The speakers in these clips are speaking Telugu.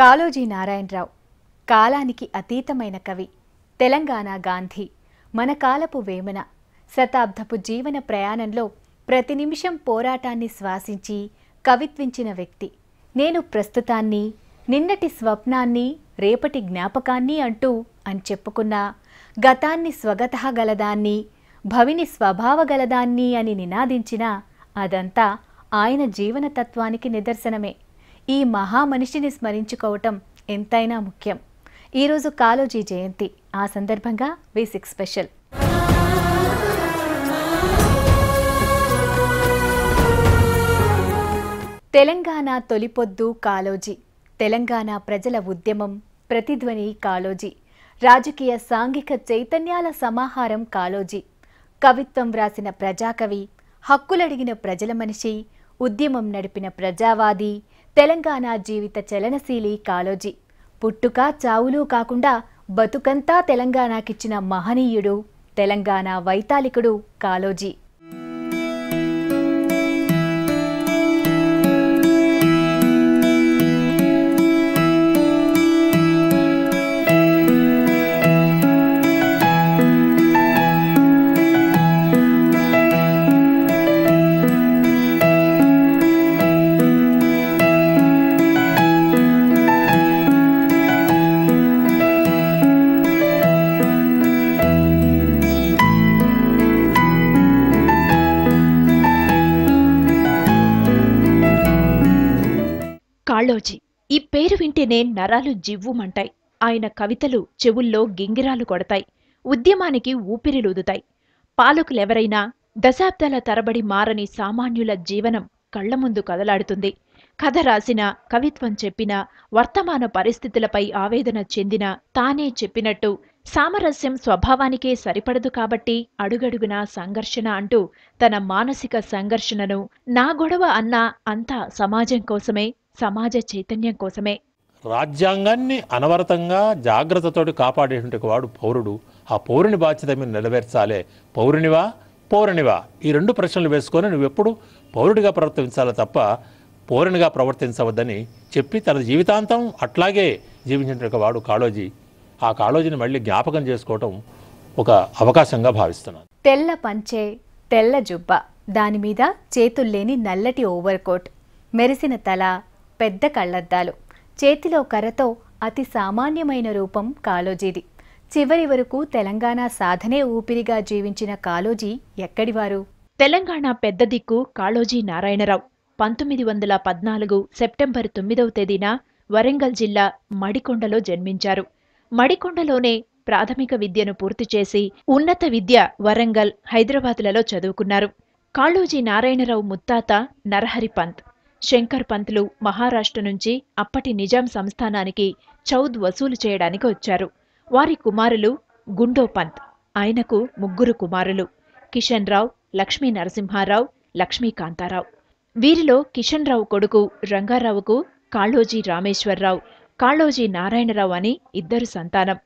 కాళోజీ నారాయణరావు కాలానికి అతీతమైన కవి తెలంగాణ గాంధీ మన కాలపు వేమన శతాబ్దపు జీవన ప్రయాణంలో ప్రతి నిమిషం పోరాటాన్ని శ్వాసించి కవిత్వించిన వ్యక్తి నేను ప్రస్తుతాన్ని నిన్నటి స్వప్నాన్ని రేపటి జ్ఞాపకాన్ని అంటూ అని చెప్పుకున్న గతాన్ని స్వగతః గలదాన్ని భవిని స్వభావగలదాన్ని అని నినాదించిన అదంతా ఆయన జీవనతత్వానికి నిదర్శనమే ఈ మహామనిషిని స్మరించుకోవటం ఎంతైనా ముఖ్యం ఈరోజు కాలోజీ జయంతి ఆ సందర్భంగా వేసిక్ స్పెషల్ తెలంగాణ తొలిపొద్దు కాలోజీ తెలంగాణ ప్రజల ఉద్యమం ప్రతిధ్వని కాలోజీ రాజకీయ సాంఘిక చైతన్యాల సమాహారం కాలోజీ కవిత్వం వ్రాసిన ప్రజాకవి హక్కులడిగిన ప్రజల మనిషి ఉద్యమం నడిపిన ప్రజావాది Telangana Jivita Chelanasili Kaloji Puttuka Chaulu Kakunda Batukanta Telangana Kichina Mahani Yudu Telangana Vaitalikudu Kaloji వింటేనే నరాలు జివ్వుమంటాయి ఆయన కవితలు చెవుల్లో గింగిరాలు కొడతాయి ఉద్యమానికి ఊపిరిలూదుతాయి పాలకులెవరైనా దశాబ్దాల తరబడి మారని సామాన్యుల జీవనం కళ్ల ముందు కదలాడుతుంది కథ రాసిన కవిత్వం చెప్పిన వర్తమాన పరిస్థితులపై ఆవేదన చెందిన తానే చెప్పినట్టు సామరస్యం స్వభావానికే సరిపడదు కాబట్టి అడుగడుగునా సంఘర్షణ అంటూ తన మానసిక సంఘర్షణను నా గొడవ అన్నా అంతా సమాజం కోసమే సమాజ చైతన్యం కోసమే రాజ్యాంగాన్ని అనవరతంగా జాగ్రత్తతో కాపాడేటువంటి వాడు పౌరుడు ఆ పౌరుని బాధ్యత మీరు నెరవేర్చాలే పౌరునివా పౌరునివా ఈ రెండు ప్రశ్నలు వేసుకొని నువ్వు ఎప్పుడు పౌరుడిగా ప్రవర్తించాలి తప్ప పౌరునిగా ప్రవర్తించవద్దని చెప్పి తన జీవితాంతం అట్లాగే జీవించినటువంటి వాడు కాళోజీ ఆ కాళోజీని మళ్ళీ జ్ఞాపకం చేసుకోవటం ఒక అవకాశంగా భావిస్తున్నాను తెల్ల పంచే తెల్ల జుబ్బ దానిమీద చేతుల్లేని నల్లటి కోట్ మెరిసిన తల పెద్ద కళ్ళద్దాలు చేతిలో కర్రతో అతి సామాన్యమైన రూపం కాలోజీది చివరి వరకు తెలంగాణ సాధనే ఊపిరిగా జీవించిన కాలోజీ ఎక్కడివారు తెలంగాణ పెద్ద దిక్కు కాళోజీ నారాయణరావు పంతొమ్మిది వందల పద్నాలుగు సెప్టెంబర్ తొమ్మిదవ తేదీన వరంగల్ జిల్లా మడికొండలో జన్మించారు మడికొండలోనే ప్రాథమిక విద్యను పూర్తి చేసి ఉన్నత విద్య వరంగల్ హైదరాబాద్లలో చదువుకున్నారు కాళోజీ నారాయణరావు ముత్తాత నరహరి పంత్ శంకర్ పంతులు మహారాష్ట్ర నుంచి అప్పటి నిజాం సంస్థానానికి చౌద్ వసూలు చేయడానికి వచ్చారు వారి కుమారులు గుండో పంత్ ఆయనకు ముగ్గురు కుమారులు కిషన్ రావు లక్ష్మీ నరసింహారావు లక్ష్మీకాంతారావు వీరిలో కిషన్ రావు కొడుకు రంగారావుకు కాళోజీ రామేశ్వరరావు కాళోజీ నారాయణరావు అని ఇద్దరు సంతానం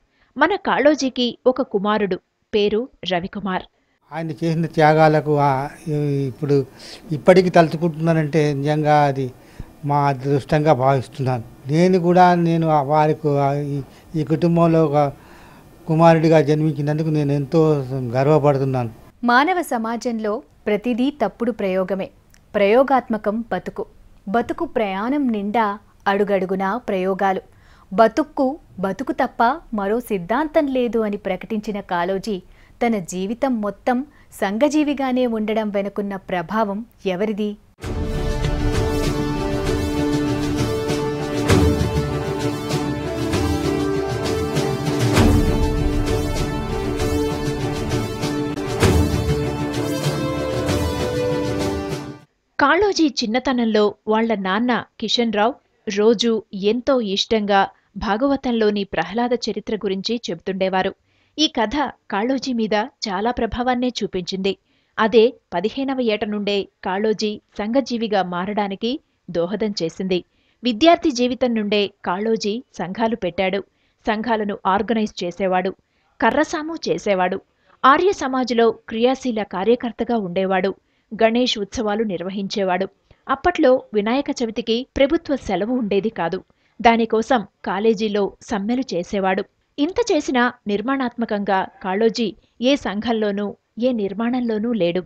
మన కాళోజీకి ఒక కుమారుడు పేరు రవికుమార్ ఆయన చేసిన త్యాగాలకు ఇప్పుడు ఇప్పటికీ తలుచుకుంటున్నానంటే నిజంగా అది మా అదృష్టంగా భావిస్తున్నాను నేను కూడా నేను వారికి ఈ కుటుంబంలో ఒక కుమారుడిగా జన్మించినందుకు నేను ఎంతో గర్వపడుతున్నాను మానవ సమాజంలో ప్రతిదీ తప్పుడు ప్రయోగమే ప్రయోగాత్మకం బతుకు బతుకు ప్రయాణం నిండా అడుగడుగునా ప్రయోగాలు బతుక్కు బతుకు తప్ప మరో సిద్ధాంతం లేదు అని ప్రకటించిన కాలోజీ తన జీవితం మొత్తం సంఘజీవిగానే ఉండడం వెనుకున్న ప్రభావం ఎవరిది కాళోజీ చిన్నతనంలో వాళ్ల నాన్న కిషన్ రావు రోజూ ఎంతో ఇష్టంగా భాగవతంలోని ప్రహ్లాద చరిత్ర గురించి చెబుతుండేవారు ఈ కథ కాళోజీ మీద చాలా ప్రభావాన్నే చూపించింది అదే పదిహేనవ ఏట నుండే కాళోజీ సంఘజీవిగా మారడానికి దోహదం చేసింది విద్యార్థి జీవితం నుండే కాళోజీ సంఘాలు పెట్టాడు సంఘాలను ఆర్గనైజ్ చేసేవాడు కర్రసాము చేసేవాడు ఆర్య సమాజ్లో క్రియాశీల కార్యకర్తగా ఉండేవాడు గణేష్ ఉత్సవాలు నిర్వహించేవాడు అప్పట్లో వినాయక చవితికి ప్రభుత్వ సెలవు ఉండేది కాదు దానికోసం కాలేజీలో సమ్మెలు చేసేవాడు ఇంత చేసినా నిర్మాణాత్మకంగా కాళోజీ ఏ సంఘంలోనూ ఏ నిర్మాణంలోనూ లేడు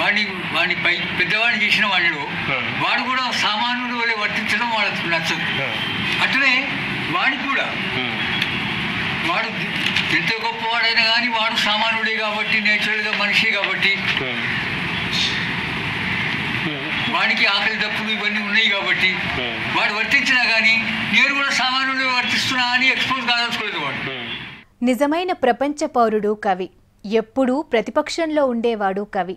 వాడిని వాడిని పై పెద్దవాడిని చేసిన వాళ్ళు వాడు కూడా సామాన్యుడు వలె వర్తించడం వాళ్ళకి నచ్చదు అట్లే వాడి కూడా వాడు ఎంత గొప్పవాడైనా కానీ వాడు సామాన్యుడే కాబట్టి నేచురల్గా మనిషి కాబట్టి వాడికి ఆకలి దప్పులు ఇవన్నీ ఉన్నాయి కాబట్టి hmm. వాడు వర్తించినా కానీ నేను కూడా సామాన్యుడు వర్తిస్తున్నా అని ఎక్స్పోజ్ కాదలుచుకోలేదు వాడు hmm. నిజమైన ప్రపంచ పౌరుడు కవి ఎప్పుడూ ప్రతిపక్షంలో ఉండేవాడు కవి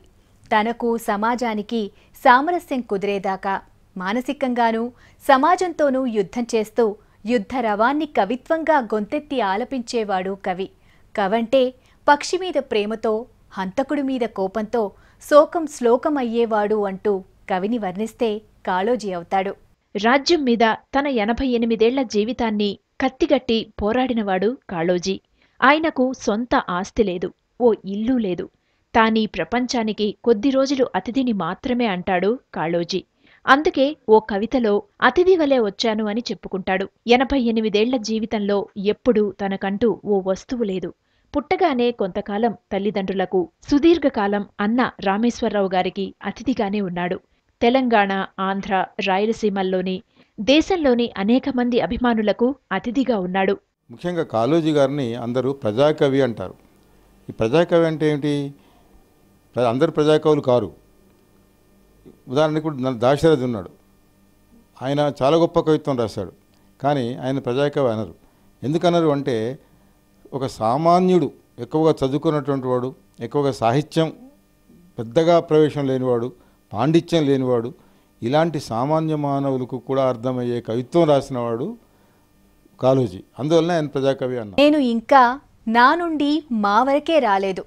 తనకు సమాజానికి సామరస్యం కుదిరేదాకా మానసికంగానూ సమాజంతోనూ యుద్ధం చేస్తూ యుద్ధ రవాన్ని కవిత్వంగా గొంతెత్తి ఆలపించేవాడు కవి కవంటే పక్షి మీద ప్రేమతో హంతకుడి మీద కోపంతో శోకం శ్లోకమయ్యేవాడు అంటూ కవిని వర్ణిస్తే కాళోజీ అవుతాడు రాజ్యం మీద తన ఎనభై ఎనిమిదేళ్ల జీవితాన్ని కత్తిగట్టి పోరాడినవాడు కాళోజీ ఆయనకు సొంత ఆస్తి లేదు ఓ ఇల్లు లేదు తానీ ప్రపంచానికి కొద్ది రోజులు అతిథిని మాత్రమే అంటాడు కాళోజీ అందుకే ఓ కవితలో అతిథి వలె వచ్చాను అని చెప్పుకుంటాడు ఎనభై ఎనిమిదేళ్ల జీవితంలో ఎప్పుడూ తనకంటూ ఓ వస్తువు లేదు పుట్టగానే కొంతకాలం తల్లిదండ్రులకు సుదీర్ఘకాలం అన్న రామేశ్వరరావు గారికి అతిథిగానే ఉన్నాడు తెలంగాణ ఆంధ్ర రాయలసీమల్లోని దేశంలోని అనేక మంది అభిమానులకు అతిథిగా ఉన్నాడు ముఖ్యంగా కాళోజీ గారిని అందరూ ప్రజాకవి అంటారు ఈ ప్రజాకవి అంటే ఏమిటి అందరు ప్రజాకవులు కారు ఉదాహరణకు దాశరథి ఉన్నాడు ఆయన చాలా గొప్ప కవిత్వం రాశాడు కానీ ఆయన ప్రజాకవి అనరు ఎందుకన్నారు అంటే ఒక సామాన్యుడు ఎక్కువగా చదువుకున్నటువంటి వాడు ఎక్కువగా సాహిత్యం పెద్దగా ప్రవేశం లేనివాడు పాండిత్యం లేనివాడు ఇలాంటి సామాన్య మానవులకు కూడా అర్థమయ్యే కవిత్వం రాసినవాడు కాలోజీ అందువల్ల ఆయన ప్రజాకవి అన్న నేను ఇంకా నా నుండి మా వరకే రాలేదు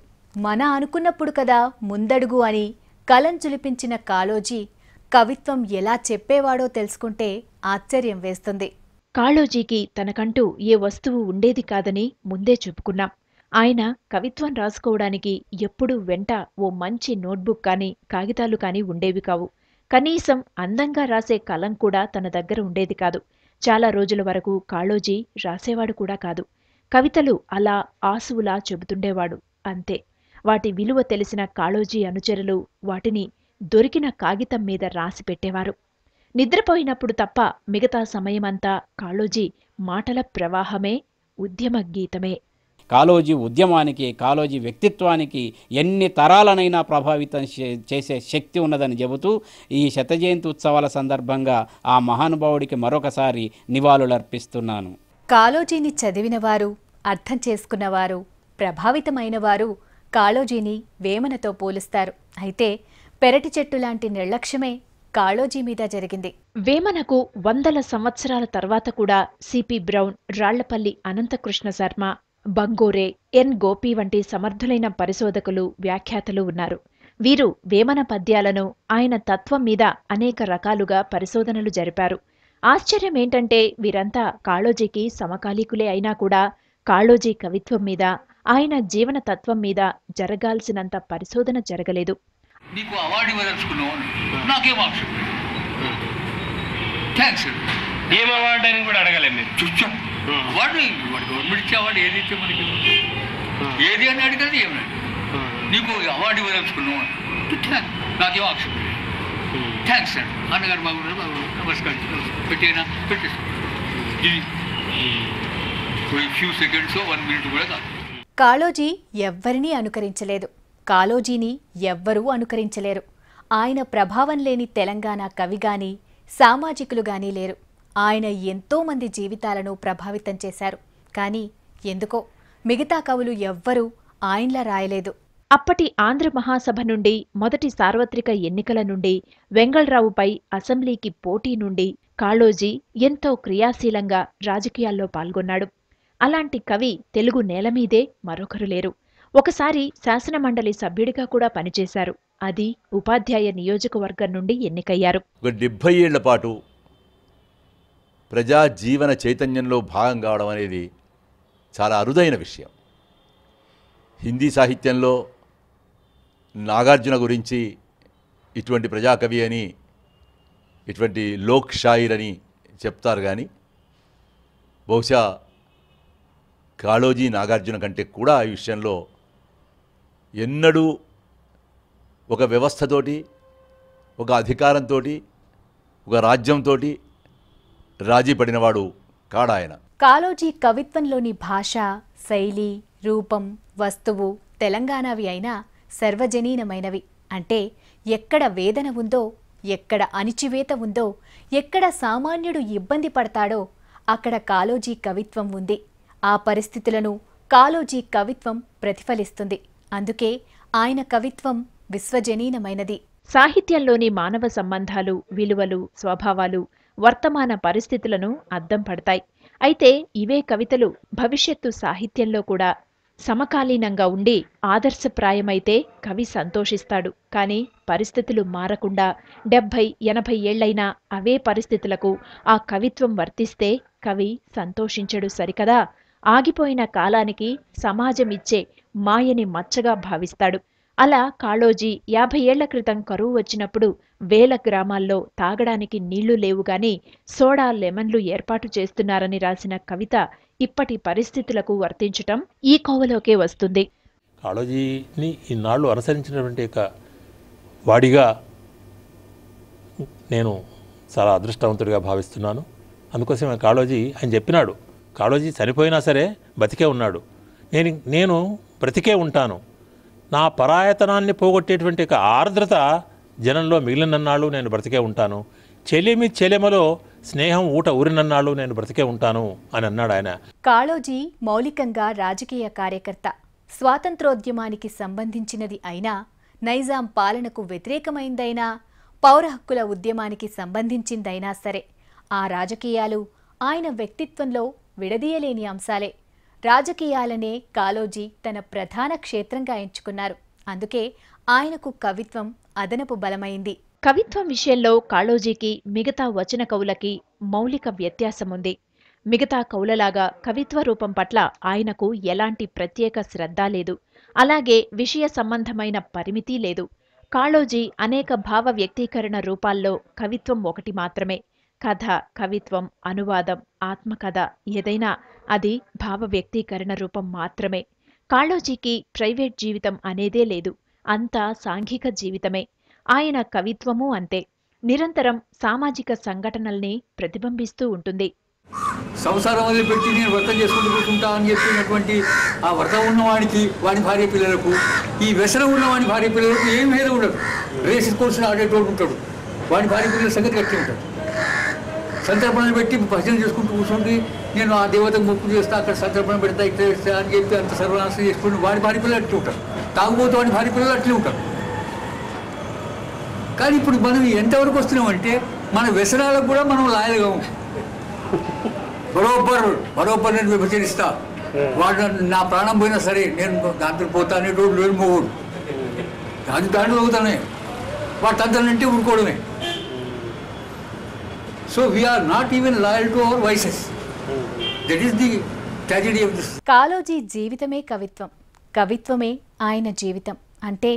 మన అనుకున్నప్పుడు కదా ముందడుగు అని కలం చులిపించిన కాళోజీ కవిత్వం ఎలా చెప్పేవాడో తెలుసుకుంటే ఆశ్చర్యం వేస్తుంది కాళోజీకి తనకంటూ ఏ వస్తువు ఉండేది కాదని ముందే చెప్పుకున్నాం ఆయన కవిత్వం రాసుకోవడానికి ఎప్పుడూ వెంట ఓ మంచి నోట్బుక్ కానీ కాగితాలు కానీ ఉండేవి కావు కనీసం అందంగా రాసే కలం కూడా తన దగ్గర ఉండేది కాదు చాలా రోజుల వరకు కాళోజీ రాసేవాడు కూడా కాదు కవితలు అలా ఆసువులా చెబుతుండేవాడు అంతే వాటి విలువ తెలిసిన కాళోజీ అనుచరులు వాటిని దొరికిన కాగితం మీద రాసి పెట్టేవారు నిద్రపోయినప్పుడు తప్ప మిగతా సమయమంతా కాళోజీ మాటల ప్రవాహమే ఉద్యమ గీతమే కాలోజీ ఉద్యమానికి కాలోజీ వ్యక్తిత్వానికి ఎన్ని తరాలనైనా ప్రభావితం చేసే శక్తి ఉన్నదని చెబుతూ ఈ శతజయంతి ఉత్సవాల సందర్భంగా ఆ మహానుభావుడికి మరొకసారి నివాళులర్పిస్తున్నాను కాలోజీని చదివిన వారు అర్థం చేసుకున్నవారు ప్రభావితమైన వారు కాళోజీని వేమనతో పోలుస్తారు అయితే పెరటి చెట్టు లాంటి నిర్లక్ష్యమే కాళోజీ మీద జరిగింది వేమనకు వందల సంవత్సరాల తర్వాత కూడా C P Brown Rallapalli Ananthakrishna Sharma Bangore N Gopi వంటి సమర్థులైన పరిశోధకులు వ్యాఖ్యాతలు ఉన్నారు వీరు వేమన పద్యాలను ఆయన తత్వం మీద అనేక రకాలుగా పరిశోధనలు జరిపారు ఆశ్చర్యం ఏంటంటే వీరంతా కాళోజీకి సమకాలీకులే అయినా కూడా కాళోజీ కవిత్వం మీద ఆయన జీవన తత్వం మీద జరగాల్సినంత పరిశోధన జరగలేదు నాకేం ఏం అవార్డు అని కూడా అడగలేదు మీరు వాడు వాడు గవర్నమెంట్ ఇచ్చేవాడు ఏదైతే మనకి ఏది అని అడిగేది ఏమన్నాడు నీకు అవార్డు ఇవ్వదలుచుకున్నావు అని థ్యాంక్ నాకేం ఆప్షన్ థ్యాంక్స్ సార్ అన్నగారు బాబు బాబు నమస్కారం పెట్టేనా పెట్టేసుకో ఇది ఫ్యూ సెకండ్స్ వన్ మినిట్ కూడా కాదు కాళోజీ ఎవ్వరినీ అనుకరించలేదు కాళోజీని ఎవ్వరూ అనుకరించలేరు ఆయన ప్రభావం లేని తెలంగాణ కవిగాని గాని సామాజికులు గాని లేరు ఆయన ఎంతోమంది జీవితాలను ప్రభావితం చేశారు కానీ ఎందుకో మిగతా కవులు ఎవ్వరూ ఆయన్లా రాయలేదు అప్పటి ఆంధ్ర మహాసభ నుండి మొదటి సార్వత్రిక ఎన్నికల నుండి వెంగళరావుపై అసెంబ్లీకి పోటీ నుండి కాళోజీ ఎంతో క్రియాశీలంగా రాజకీయాల్లో పాల్గొన్నాడు అలాంటి కవి తెలుగు నేలమీదే మరొకరు లేరు ఒకసారి శాసనమండలి సభ్యుడిగా కూడా పనిచేశారు అది ఉపాధ్యాయ నియోజకవర్గం నుండి ఎన్నికయ్యారు డెబ్బై ఏళ్ల పాటు ప్రజా జీవన చైతన్యంలో భాగం కావడం అనేది చాలా అరుదైన విషయం హిందీ సాహిత్యంలో నాగార్జున గురించి ఇటువంటి ప్రజాకవి అని ఇటువంటి లోక్ షాయిర్ అని చెప్తారు కానీ బహుశా కాళోజీ నాగార్జున కంటే కూడా ఈ విషయంలో ఎన్నడూ ఒక వ్యవస్థతోటి ఒక అధికారంతో ఒక రాజ్యంతో రాజీ పడినవాడు కాడాయన కాలోజీ కవిత్వంలోని భాష శైలి రూపం వస్తువు తెలంగాణవి అయినా సర్వజనీనమైనవి అంటే ఎక్కడ వేదన ఉందో ఎక్కడ అణిచివేత ఉందో ఎక్కడ సామాన్యుడు ఇబ్బంది పడతాడో అక్కడ కాలోజీ కవిత్వం ఉంది ఆ పరిస్థితులను కాలోజీ కవిత్వం ప్రతిఫలిస్తుంది అందుకే ఆయన కవిత్వం విశ్వజనీనమైనది సాహిత్యంలోని మానవ సంబంధాలు విలువలు స్వభావాలు వర్తమాన పరిస్థితులను అద్దం పడతాయి అయితే ఇవే కవితలు భవిష్యత్తు సాహిత్యంలో కూడా సమకాలీనంగా ఉండి ఆదర్శప్రాయమైతే కవి సంతోషిస్తాడు కానీ పరిస్థితులు మారకుండా డెబ్భై ఎనభై ఏళ్లైనా అవే పరిస్థితులకు ఆ కవిత్వం వర్తిస్తే కవి సంతోషించడు సరికదా ఆగిపోయిన కాలానికి సమాజమిచ్చే మాయని మచ్చగా భావిస్తాడు అలా కాళోజీ యాభై ఏళ్ల క్రితం కరువు వచ్చినప్పుడు వేల గ్రామాల్లో తాగడానికి నీళ్లు లేవు సోడా లెమన్లు ఏర్పాటు చేస్తున్నారని రాసిన కవిత ఇప్పటి పరిస్థితులకు వర్తించటం ఈ కోవలోకే వస్తుంది కాళోజీని ఇన్నాళ్ళు అనుసరించినటువంటి వాడిగా నేను చాలా అదృష్టవంతుడిగా భావిస్తున్నాను అందుకోసం కాళోజీ ఆయన చెప్పినాడు కాళోజీ చనిపోయినా సరే బతికే ఉన్నాడు నేను నేను బ్రతికే ఉంటాను నా పరాయతనాన్ని పోగొట్టేటువంటి ఆర్ద్రత జనంలో మిగిలినన్నాళ్ళు నేను బ్రతికే ఉంటాను చెలిమి చెలిమలో స్నేహం ఊట ఊరినన్నాళ్ళు నేను బ్రతికే ఉంటాను అని అన్నాడు ఆయన కాళోజీ మౌలికంగా రాజకీయ కార్యకర్త స్వాతంత్రోద్యమానికి సంబంధించినది అయినా నైజాం పాలనకు వ్యతిరేకమైందైనా పౌర హక్కుల ఉద్యమానికి సంబంధించిందైనా సరే ఆ రాజకీయాలు ఆయన వ్యక్తిత్వంలో విడదీయలేని అంశాలే రాజకీయాలనే కాలోజీ తన ప్రధాన క్షేత్రంగా ఎంచుకున్నారు అందుకే ఆయనకు కవిత్వం అదనపు బలమైంది కవిత్వం విషయంలో కాళోజీకి మిగతా వచన కవులకి మౌలిక వ్యత్యాసముంది మిగతా కవులలాగా కవిత్వ రూపం పట్ల ఆయనకు ఎలాంటి ప్రత్యేక శ్రద్ధ లేదు అలాగే విషయ సంబంధమైన పరిమితి లేదు కాళోజీ అనేక భావ వ్యక్తీకరణ రూపాల్లో కవిత్వం ఒకటి మాత్రమే కథ కవిత్వం అనువాదం ఆత్మకథ ఏదైనా అది భావ వ్యక్తీకరణ రూపం మాత్రమే కాళోజీకి ప్రైవేట్ జీవితం అనేదే లేదు అంతా సాంఘిక జీవితమే ఆయన కవిత్వము అంతే నిరంతరం సామాజిక సంఘటనల్ని ప్రతిబింబిస్తూ ఉంటుంది సంసారం వదిలిపెట్టి నేను వ్రతం చేసుకుంటూ కూర్చుంటా అని చెప్పినటువంటి ఆ వ్రతం ఉన్నవాడికి వాడి భార్య పిల్లలకు ఈ వ్యసనం ఉన్నవాడి భార్య పిల్లలకు ఏం మీద ఉండదు రేస్ కోర్సులు ఆడేటోడు ఉంటాడు వాడి భార్య పిల్లల సంగతి కట్టి ఉంటాడు సంతర్పణలు పెట్టి భజన చేసుకుంటూ కూర్చుంటే నేను ఆ దేవతకు ముక్కు చేస్తా అక్కడ సంతర్పణ పెడతా ఇక్కడ అని చెప్పి అంత సర్వనాశనం చేసుకుంటూ వాడి భార్య పిల్లలు అట్టు ఉంటాడు తాగుబోతు అని భారీ పిల్లలు అట్లే ఉంటారు కానీ ఇప్పుడు మనం ఎంతవరకు వస్తున్నామంటే మన వ్యసనాలకు కూడా మనం లాయలుగా బరోబ్బరు బరోబ్బరు నేను విభజనిస్తా వాడు నా ప్రాణం పోయినా సరే నేను దాంతో పోతా రోడ్లు లేని మొగుడు దాని దాంట్లో అవుతానే వాడు తంతానంటే ఊరుకోవడమే so we are not even loyal to our voices that is the tragedy of this Kaloji జీవితమే కవిత్వం కవిత్వమే ఆయన జీవితం అంటే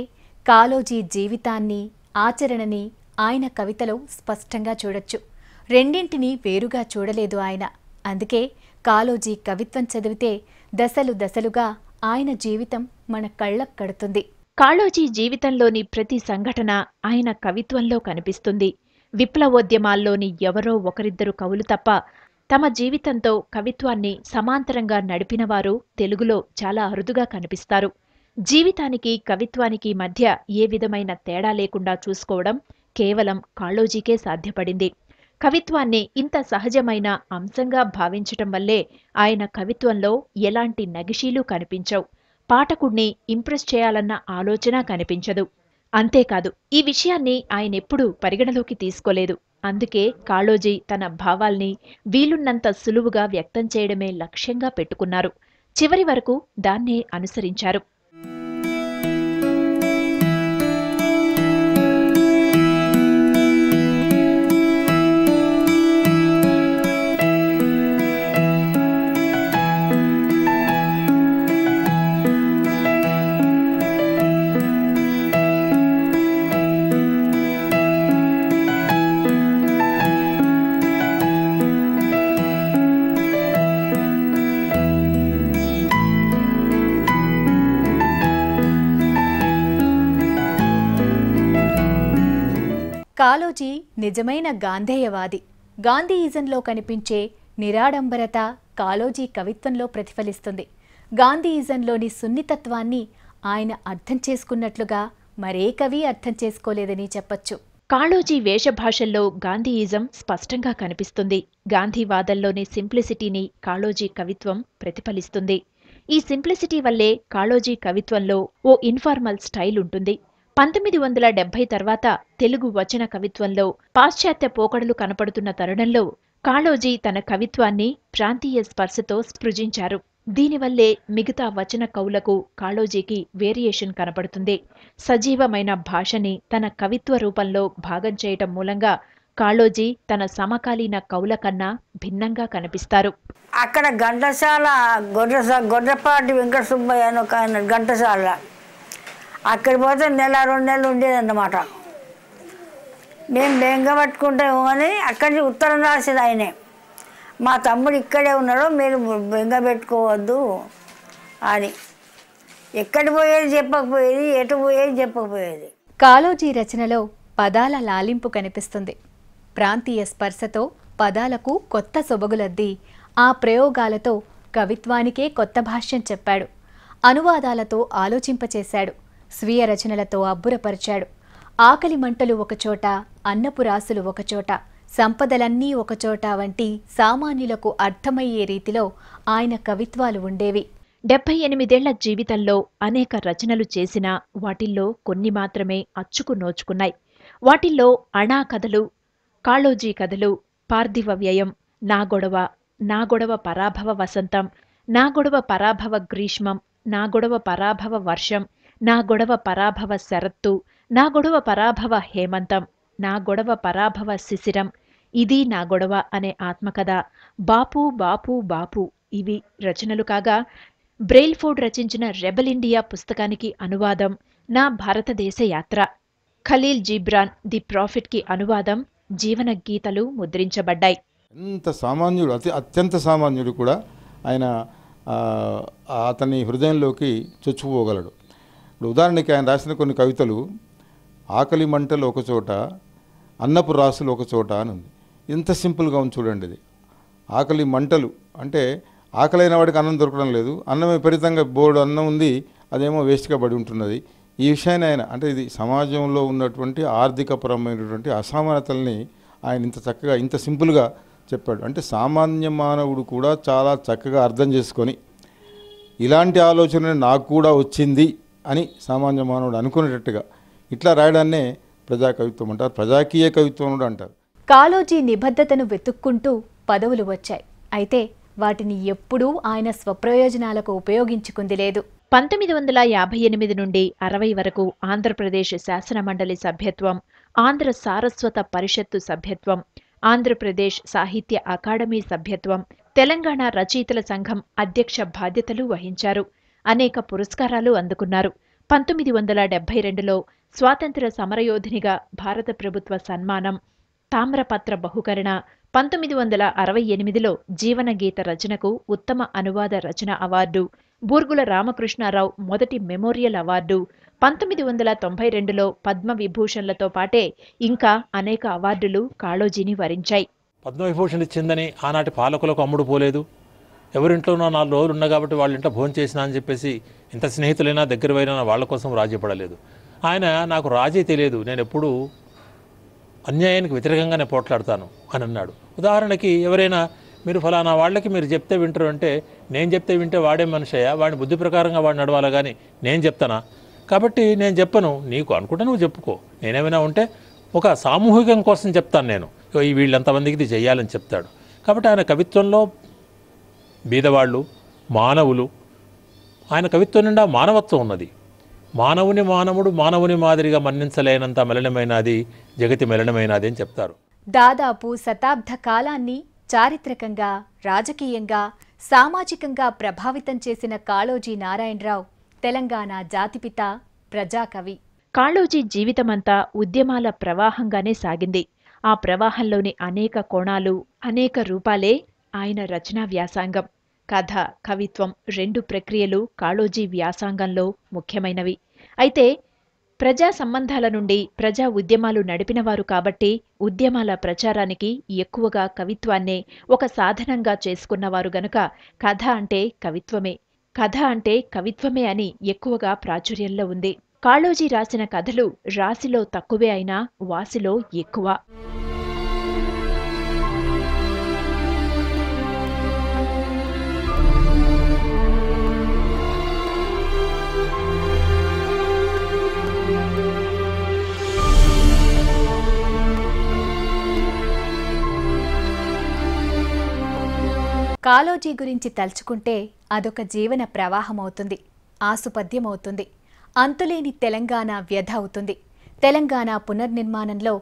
కాలోజీ జీవితాన్ని ఆచరణని ఆయన కవితలో స్పష్టంగా చూడొచ్చు రెండింటినీ వేరుగా చూడలేదు ఆయన అందుకే కాలోజీ కవిత్వం చదివితే దశలు దశలుగా ఆయన జీవితం మన కళ్ళకు కడుతుంది కాళోజీ జీవితంలోని ప్రతి సంఘటన ఆయన కవిత్వంలో కనిపిస్తుంది విప్లవోద్యమాల్లోని ఎవరో ఒకరిద్దరు కవులు తప్ప తమ జీవితంతో కవిత్వాన్ని సమాంతరంగా నడిపినవారు తెలుగులో చాలా అరుదుగా కనిపిస్తారు జీవితానికి కవిత్వానికి మధ్య ఏ విధమైన తేడా లేకుండా చూసుకోవడం కేవలం కాళోజీకే సాధ్యపడింది కవిత్వాన్ని ఇంత సహజమైన అంశంగా భావించటం వల్లే ఆయన కవిత్వంలో ఎలాంటి నగిషీలు కనిపించవు పాఠకుణ్ణి ఇంప్రెస్ చేయాలన్న ఆలోచన కనిపించదు అంతేకాదు ఈ విషయాన్ని ఆయన ఎప్పుడూ పరిగణలోకి తీసుకోలేదు అందుకే కాళోజీ తన భావాల్ని వీలున్నంత సులువుగా వ్యక్తం చేయడమే లక్ష్యంగా పెట్టుకున్నారు చివరి వరకు దాన్నే అనుసరించారు నిజమైన గాంధేయవాది గాంధీయిజంలో కనిపించే నిరాడంబరత కాలోజీ కవిత్వంలో ప్రతిఫలిస్తుంది గాంధీయిజంలోని సున్నితత్వాన్ని ఆయన అర్థం చేసుకున్నట్లుగా మరే కవి అర్థం చేసుకోలేదని చెప్పచ్చు కాళోజీ వేషభాషల్లో గాంధీయిజం స్పష్టంగా కనిపిస్తుంది గాంధీవాదంలోని సింప్లిసిటీని కాళోజీ కవిత్వం ప్రతిఫలిస్తుంది ఈ సింప్లిసిటీ వల్లే కాళోజీ కవిత్వంలో ఓ ఇన్ఫార్మల్ స్టైల్ ఉంటుంది పంతొమ్మిది వందల డెబ్బై తర్వాత తెలుగు వచన కవిత్వంలో పాశ్చాత్య పోకడలు కనపడుతున్న తరుణంలో కాళోజీ తన కవిత్వాన్ని ప్రాంతీయ స్పర్శతో స్పృజించారు దీనివల్లే మిగతా వచన కవులకు కాళోజీకి వేరియేషన్ కనపడుతుంది సజీవమైన భాషని తన కవిత్వ రూపంలో భాగం చేయటం మూలంగా కాళోజీ తన సమకాలీన కవుల కన్నా భిన్నంగా కనిపిస్తారు అక్కడ ఘంటసాల గొర్రె గొర్రెపాటి వెంకట సుబ్బయ్య అని ఒక ఆయన ఘంటసాల అక్కడ పోతే నెల రెండు నెలలు అన్నమాట నేను బెంగ పట్టుకుంటాము అని అక్కడి నుంచి ఉత్తరం రాసేది ఆయనే మా తమ్ముడు ఇక్కడే ఉన్నాడు మీరు బెంగ పెట్టుకోవద్దు అని ఎక్కడ పోయేది చెప్పకపోయేది ఎటు పోయేది చెప్పకపోయేది కాలోజీ రచనలో పదాల లాలింపు కనిపిస్తుంది ప్రాంతీయ స్పర్శతో పదాలకు కొత్త సొబగులద్ది ఆ ప్రయోగాలతో కవిత్వానికే కొత్త భాష్యం చెప్పాడు అనువాదాలతో ఆలోచింపచేశాడు స్వీయ రచనలతో అబ్బురపరిచాడు ఆకలి మంటలు ఒకచోట అన్నపు రాసులు ఒకచోట సంపదలన్నీ ఒకచోట వంటి సామాన్యులకు అర్థమయ్యే రీతిలో ఆయన కవిత్వాలు ఉండేవి డెబ్బై ఎనిమిదేళ్ల జీవితంలో అనేక రచనలు చేసినా వాటిల్లో కొన్ని మాత్రమే అచ్చుకు నోచుకున్నాయి వాటిల్లో అణా కథలు కాళోజీ కథలు పార్థివ వ్యయం నా గొడవ నా గొడవ పరాభవ వసంతం నా గొడవ పరాభవ గ్రీష్మం నా గొడవ పరాభవ వర్షం నా గొడవ పరాభవ శరత్తు నా గొడవ పరాభవ హేమంతం నా గొడవ పరాభవ శిశిరం ఇది నా గొడవ అనే ఆత్మకథ బాపు బాపు బాపు ఇవి రచనలు కాగా బ్రెయిల్ఫోర్డ్ రచించిన రెబల్ ఇండియా పుస్తకానికి అనువాదం నా భారతదేశ యాత్ర ఖలీల్ జీబ్రాన్ ది ప్రాఫిట్కి అనువాదం జీవన గీతలు ముద్రించబడ్డాయి ఎంత సామాన్యుడు అతి అత్యంత సామాన్యుడు కూడా ఆయన అతని హృదయంలోకి చొచ్చుకుపోగలడు ఇప్పుడు ఉదాహరణకి ఆయన రాసిన కొన్ని కవితలు ఆకలి మంటలు ఒకచోట అన్నపు రాసులు ఒకచోట అని ఉంది ఇంత సింపుల్గా ఉంది చూడండి ఇది ఆకలి మంటలు అంటే ఆకలైన వాడికి అన్నం దొరకడం లేదు అన్నం విపరీతంగా బోర్డు అన్నం ఉంది అదేమో వేస్ట్గా పడి ఉంటున్నది ఈ విషయాన్ని ఆయన అంటే ఇది సమాజంలో ఉన్నటువంటి ఆర్థికపరమైనటువంటి అసమానతల్ని ఆయన ఇంత చక్కగా ఇంత సింపుల్గా చెప్పాడు అంటే సామాన్య మానవుడు కూడా చాలా చక్కగా అర్థం చేసుకొని ఇలాంటి ఆలోచన నాకు కూడా వచ్చింది అని సామాన్య మానవుడు అనుకునేటట్టుగా ఇట్లా రాయడాన్నే ప్రజా కవిత్వం అంటారు ప్రజాకీయ కవిత్వం అంటారు కాళోజీ నిబద్ధతను వెతుక్కుంటూ పదవులు వచ్చాయి అయితే వాటిని ఎప్పుడూ ఆయన స్వప్రయోజనాలకు ఉపయోగించుకుంది లేదు పంతొమ్మిది వందల యాభై ఎనిమిది నుండి అరవై వరకు ఆంధ్రప్రదేశ్ శాసనమండలి సభ్యత్వం ఆంధ్ర సారస్వత పరిషత్తు సభ్యత్వం ఆంధ్రప్రదేశ్ సాహిత్య అకాడమీ సభ్యత్వం తెలంగాణ రచయితల సంఘం అధ్యక్ష బాధ్యతలు వహించారు అనేక పురస్కారాలు అందుకున్నారు పంతొమ్మిది వందల డెబ్బై రెండులో స్వాతంత్ర సమరయోధినిగా భారత ప్రభుత్వ సన్మానం తామ్రపత్ర బహుకరణ పంతొమ్మిది వందల అరవై ఎనిమిదిలో జీవనగీత రచనకు ఉత్తమ అనువాద రచన అవార్డు బూర్గుల రామకృష్ణారావు మొదటి మెమోరియల్ అవార్డు పంతొమ్మిది వందల తొంభై రెండులో పద్మ విభూషణ్లతో పాటే ఇంకా అనేక అవార్డులు కాళోజీని వరించాయి పద్మవిభూషణ్ ఇచ్చిందని ఆనాటి పాలకులకు అమ్ముడు పోలేదు ఎవరింట్లోనో నాలుగు రోజులు ఉన్నా కాబట్టి వాళ్ళ ఇంట్లో భోజనం చేసినా అని చెప్పేసి ఇంత స్నేహితులైనా దగ్గరవైనా వాళ్ళ కోసం రాజీ పడలేదు ఆయన నాకు రాజీ తెలియదు నేను ఎప్పుడూ అన్యాయానికి వ్యతిరేకంగా నేను పోట్లాడతాను అని అన్నాడు ఉదాహరణకి ఎవరైనా మీరు ఫలానా వాళ్ళకి మీరు చెప్తే వింటారు అంటే నేను చెప్తే వింటే వాడే మనిషయ్యా వాడిని బుద్ధి ప్రకారంగా వాడు నడవాలా కానీ నేను చెప్తానా కాబట్టి నేను చెప్పను నీకు అనుకుంటే నువ్వు చెప్పుకో నేనేమైనా ఉంటే ఒక సామూహికం కోసం చెప్తాను నేను ఈ వీళ్ళంతమందికి ఇది చేయాలని చెప్తాడు కాబట్టి ఆయన కవిత్వంలో బీదవాళ్ళు మానవులు ఆయన కవిత్వం నిండా మానవత్వం ఉన్నది మానవుని మానవుడు మానవుని మాదిరిగా మన్నించలేనంత మెలనమైనది జగతి మెలనమైనది అని చెప్తారు దాదాపు శతాబ్ద కాలాన్ని చారిత్రకంగా రాజకీయంగా సామాజికంగా ప్రభావితం చేసిన కాళోజీ నారాయణరావు తెలంగాణ జాతిపిత ప్రజాకవి కాళోజీ జీవితమంతా ఉద్యమాల ప్రవాహంగానే సాగింది ఆ ప్రవాహంలోని అనేక కోణాలు అనేక రూపాలే ఆయన రచనా వ్యాసాంగం కథ కవిత్వం రెండు ప్రక్రియలు కాళోజీ వ్యాసాంగంలో ముఖ్యమైనవి అయితే ప్రజా సంబంధాల నుండి ప్రజా ఉద్యమాలు నడిపినవారు కాబట్టి ఉద్యమాల ప్రచారానికి ఎక్కువగా కవిత్వాన్నే ఒక సాధనంగా చేసుకున్నవారు గనుక కథ అంటే కవిత్వమే కథ అంటే కవిత్వమే అని ఎక్కువగా ప్రాచుర్యంలో ఉంది కాళోజీ రాసిన కథలు రాశిలో తక్కువే అయినా వాసిలో ఎక్కువ కాలోజీ గురించి తలుచుకుంటే అదొక జీవన ప్రవాహమవుతుంది ఆసుపద్యమవుతుంది అంతులేని తెలంగాణ వ్యధ అవుతుంది తెలంగాణ పునర్నిర్మాణంలో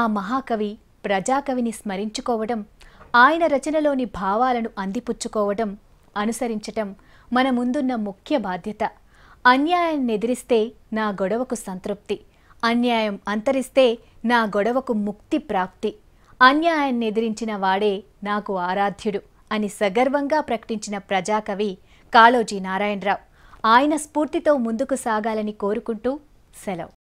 ఆ మహాకవి ప్రజాకవిని స్మరించుకోవడం ఆయన రచనలోని భావాలను అందిపుచ్చుకోవడం అనుసరించటం మన ముందున్న ముఖ్య బాధ్యత అన్యాయాన్ని ఎదిరిస్తే నా గొడవకు సంతృప్తి అన్యాయం అంతరిస్తే నా గొడవకు ముక్తి ప్రాప్తి అన్యాయాన్ని ఎదిరించిన వాడే నాకు ఆరాధ్యుడు అని సగర్వంగా ప్రకటించిన ప్రజాకవి కాళోజీ నారాయణరావు ఆయన స్ఫూర్తితో ముందుకు సాగాలని కోరుకుంటూ సెలవు